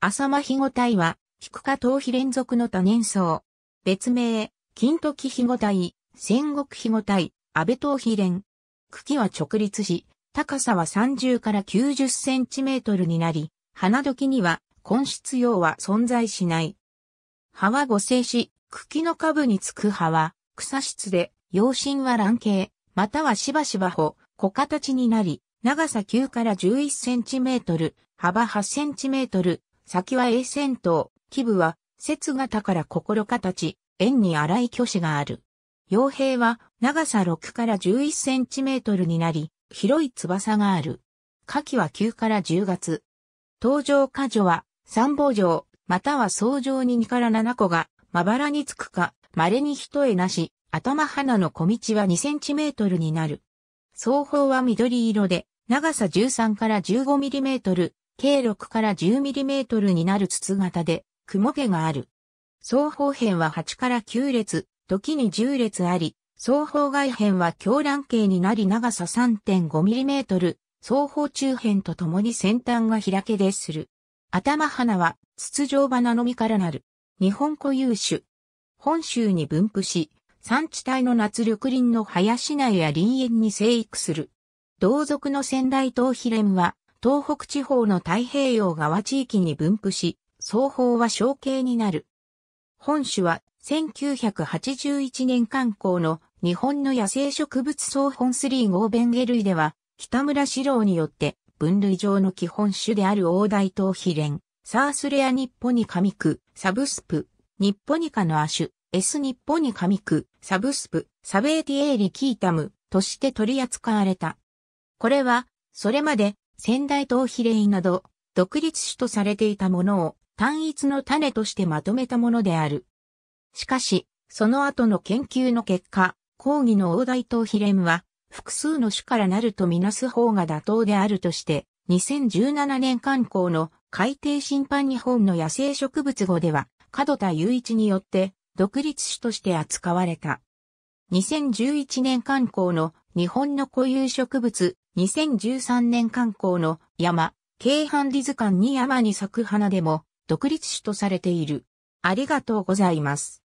アサマヒゴタイは、ヒクカ頭皮連続の多年草。別名、金時ゴタイ、戦国ヒイ、アベ安倍頭皮連。茎は直立し、高さは30から90センチメートルになり、花時には、根室葉は存在しない。葉は五星し、茎の下部につく葉は、草質で、葉身は卵形、またはしばしば穂、小形になり、長さ9から11センチメートル、幅8センチメートル、先は永戦闘、基部は、節型から心形、円に荒い巨子がある。傭兵は長さ6から11センチメートルになり、広い翼がある。下記は9から10月。登場箇女は三宝城、または僧城に2から7個が、まばらにつくか、稀に一重なし、頭花の小道は2センチメートルになる。双方は緑色で、長さ13から15ミリメートル、計6から 10mm になる筒型で、雲毛がある。双方辺は8から9列、時に10列あり、双方外辺は狂乱形になり長さ 3.5mm、双方中辺と共に先端が開けでする。頭花は筒状花の実からなる。日本固有種。本州に分布し、山地帯の夏緑林の林内や林園に生育する。同族の仙台東ヒレは、東北地方の太平洋側地域に分布し、双方は小径になる。本種は1981年刊行の日本の野生植物総本3号ベンゲ類では、北村史郎によって分類上の基本種である大大東比連、サースレア日本に上区、サブスプ、日本にかの亜種、S 日本に上区、サブスプ、サベーティエーリキータムとして取り扱われた。これは、それまで仙台等比例など、独立種とされていたものを単一の種としてまとめたものである。しかし、その後の研究の結果、講義の大台等比連は、複数の種からなるとみなす方が妥当であるとして、2017年刊行の海底審判日本の野生植物語では、角田雄一によって独立種として扱われた。2011年刊行の日本の固有植物2013年観光の山、京阪理図館に山に咲く花でも独立種とされている。ありがとうございます。